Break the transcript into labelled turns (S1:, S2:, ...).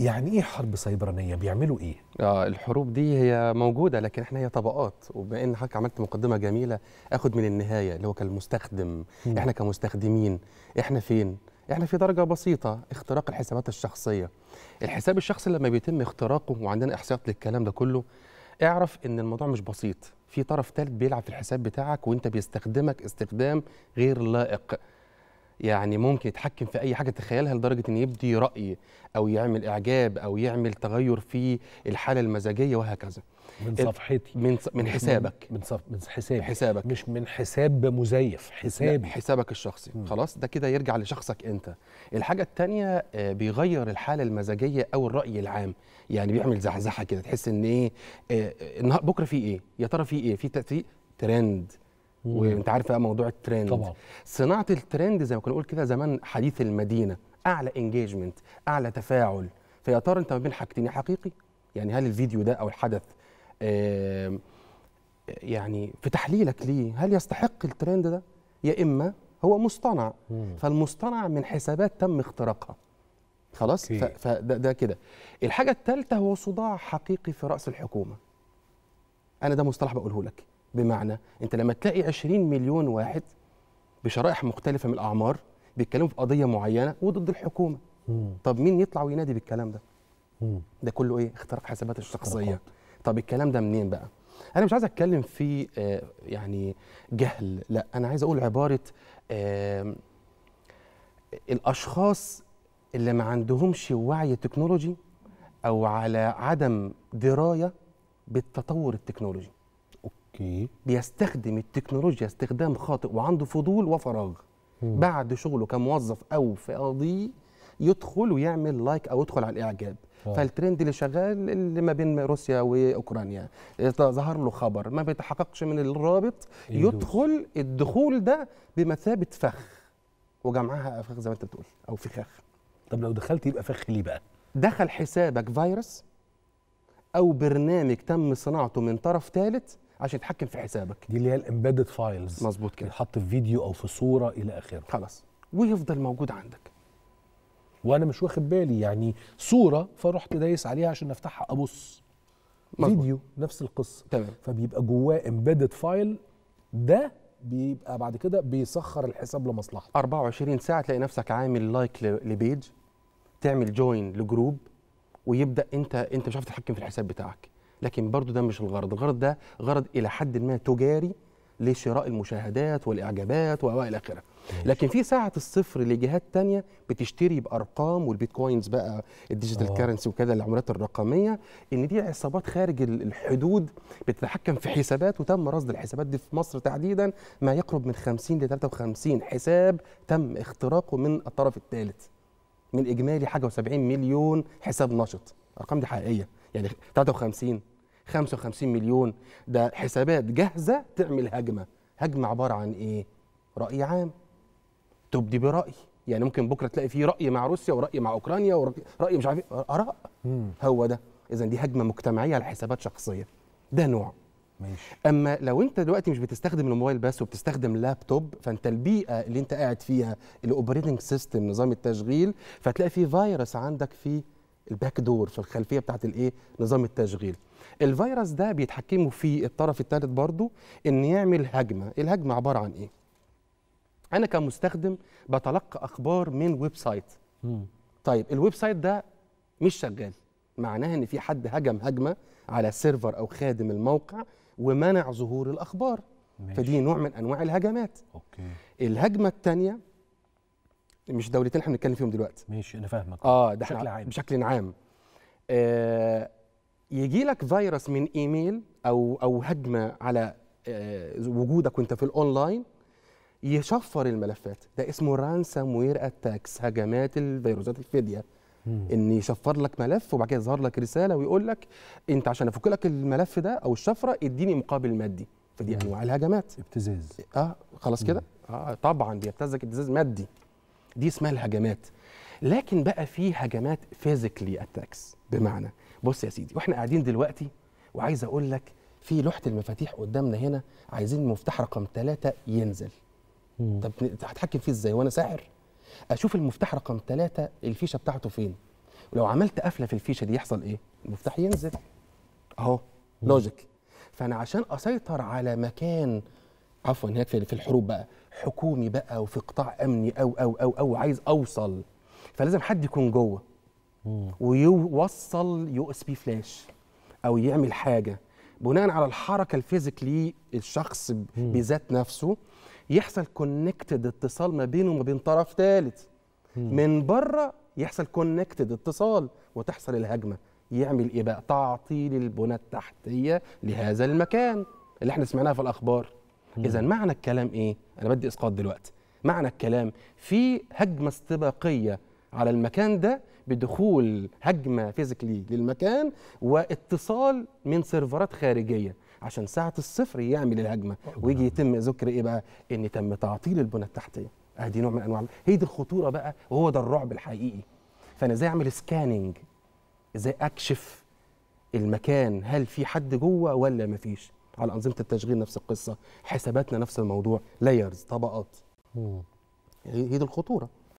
S1: يعني ايه حرب سيبرانيه بيعملوا ايه اه الحروب دي هي موجوده لكن احنا هي طبقات وبما ان حضرتك عملت مقدمه جميله اخد من النهايه اللي هو كالمستخدم م. احنا كمستخدمين احنا فين احنا في درجه بسيطه اختراق الحسابات الشخصيه الحساب الشخصي لما بيتم اختراقه وعندنا احصاءات للكلام ده كله اعرف ان الموضوع مش بسيط في طرف ثالث بيلعب في الحساب بتاعك وانت بيستخدمك استخدام غير لائق يعني ممكن يتحكم في اي حاجه تخيلها لدرجه ان يبدي راي او يعمل اعجاب او يعمل تغير في الحاله المزاجيه وهكذا من صفحتي من ص... من حسابك من صف... من حسابي حسابك مش من حساب مزيف حسابي حسابك الشخصي م. خلاص ده كده يرجع لشخصك انت الحاجه الثانيه آه، بيغير الحاله المزاجيه او الراي العام يعني بيعمل زحزحه كده تحس ان ايه آه، آه، بكره في ايه يا ترى في ايه في ترند وانت عارف بقى موضوع الترند طبعا صناعه الترند زي ما كنا نقول كده زمان حديث المدينه اعلى انجيجمنت اعلى تفاعل فيا ترى انت ما بين حاجتين حقيقي يعني هل الفيديو ده او الحدث يعني في تحليلك ليه هل يستحق الترند ده يا اما هو مصطنع مم. فالمصطنع من حسابات تم اختراقها خلاص كي. فده ده كده الحاجه الثالثه هو صداع حقيقي في راس الحكومه انا ده مصطلح بقوله لك بمعنى انت لما تلاقي 20 مليون واحد بشرائح مختلفه من الاعمار بيتكلموا في قضيه معينه وضد الحكومه مم. طب مين يطلع وينادي بالكلام ده مم. ده كله ايه اختراق حسابات الشخصيه طب الكلام ده منين بقى انا مش عايز اتكلم في آه، يعني جهل لا انا عايز اقول عباره الاشخاص اللي ما عندهمش وعي تكنولوجي او على عدم درايه بالتطور التكنولوجي اوكي بيستخدم التكنولوجيا استخدام خاطئ وعنده فضول وفراغ مم. بعد شغله كموظف او في قضيه يدخل ويعمل لايك او يدخل على الاعجاب آه. فالترند اللي شغال اللي ما بين روسيا واوكرانيا ظهر له خبر ما بيتحققش من الرابط يدخل الدخول ده بمثابه فخ وجمعها افخ زي ما انت بتقول او فخاخ طب لو دخلت يبقى فخ ليه بقى دخل حسابك فيروس او برنامج تم صناعته من طرف ثالث عشان يتحكم في حسابك دي اللي هي الامبيدد فايلز مظبوط كده يتحط في فيديو او في صوره الى اخره خلاص ويفضل موجود عندك وانا مش واخد بالي يعني صوره فرحت دايس عليها عشان افتحها ابص مزبوط. فيديو نفس القصه تمام فبيبقى جواه امبيدد فايل ده بيبقى بعد كده بيسخر الحساب لمصلحته 24 ساعه تلاقي نفسك عامل لايك لبيج تعمل جوين لجروب ويبدا انت انت مش عارف تتحكم في الحساب بتاعك لكن برضو ده مش الغرض الغرض ده غرض إلى حد ما تجاري لشراء المشاهدات والإعجابات وإلى آخره لكن في ساعة الصفر لجهات تانية بتشتري بأرقام والبيتكوينز بقى الديجيتال آه. كارنسي وكذا العملات الرقمية إن دي عصابات خارج الحدود بتتحكم في حسابات وتم رصد الحسابات دي في مصر تحديدا ما يقرب من 50 ل 53 حساب تم اختراقه من الطرف الثالث من إجمالي حاجة و70 مليون حساب نشط الارقام دي حقيقية يعني 53 55 مليون ده حسابات جاهزه تعمل هجمه هجمه عباره عن ايه راي عام تبدي براي يعني ممكن بكره تلاقي فيه راي مع روسيا وراي مع اوكرانيا وراي مش عارف إيه، اراء هو ده اذا دي هجمه مجتمعيه على حسابات شخصيه ده نوع ماشي. اما لو انت دلوقتي مش بتستخدم الموبايل بس وبتستخدم لابتوب فانت البيئه اللي انت قاعد فيها الاوبريتنج سيستم نظام التشغيل فتلاقي في فيروس عندك في الباك دور في الخلفيه بتاعت الايه نظام التشغيل الفيروس ده بيتحكموا في الطرف الثالث برضو ان يعمل هجمه الهجمه عباره عن ايه انا كمستخدم بتلقى اخبار من ويب سايت طيب الويب سايت ده مش شغال معناها ان في حد هجم هجمه على سيرفر او خادم الموقع ومنع ظهور الاخبار ماشي. فدي نوع من انواع الهجمات اوكي الهجمه الثانيه مش دولتين احنا بنتكلم فيهم دلوقتي ماشي انا فاهمك اه ده بشكل عام بشكل عام آه يجي لك فيروس من ايميل او او هجمه على آه وجودك وانت في الاونلاين يشفر الملفات ده اسمه رانسام وير اتاكس هجمات الفيروسات الفديه ان يشفر لك ملف وبعد كده يظهر لك رساله ويقول لك انت عشان افك لك الملف ده او الشفره اديني مقابل مادي فدي انواع الهجمات ابتزاز اه خلاص كده اه طبعا بيبتزك ابتزاز مادي دي اسمها الهجمات لكن بقى في هجمات فيزيكلي اتاكس بمعنى بص يا سيدي واحنا قاعدين دلوقتي وعايز اقول لك في لوحه المفاتيح قدامنا هنا عايزين مفتاح رقم ثلاثة ينزل طب هتحكم فيه ازاي وانا ساحر اشوف المفتاح رقم ثلاثة الفيشه بتاعته فين ولو عملت قفله في الفيشه دي يحصل ايه المفتاح ينزل اهو لوجيك فانا عشان اسيطر على مكان عفوا هناك في الحروب بقى حكومي بقى وفي قطاع امني او او او او عايز اوصل فلازم حد يكون جوه ويوصل يو اس بي فلاش او يعمل حاجه بناء على الحركه الفيزيكلي الشخص بذات نفسه يحصل كونكتد اتصال ما بينه وما بين طرف ثالث من بره يحصل كونكتد اتصال وتحصل الهجمه يعمل ايه بقى تعطيل البنى التحتيه لهذا المكان اللي احنا سمعناها في الاخبار اذا معنى الكلام ايه انا بدي اسقاط دلوقتي معنى الكلام في هجمه استباقيه على المكان ده بدخول هجمه فيزيكلي للمكان واتصال من سيرفرات خارجيه عشان ساعه الصفر يعمل الهجمه ويجي يتم ذكر ايه بقى ان تم تعطيل البنى التحتيه ادي نوع من انواع هي دي الخطوره بقى وهو ده الرعب الحقيقي فانا ازاي اعمل سكاننج ازاي اكشف المكان هل في حد جوه ولا مفيش على انظمه التشغيل نفس القصه حساباتنا نفس الموضوع لايرز طبقات هي دي الخطوره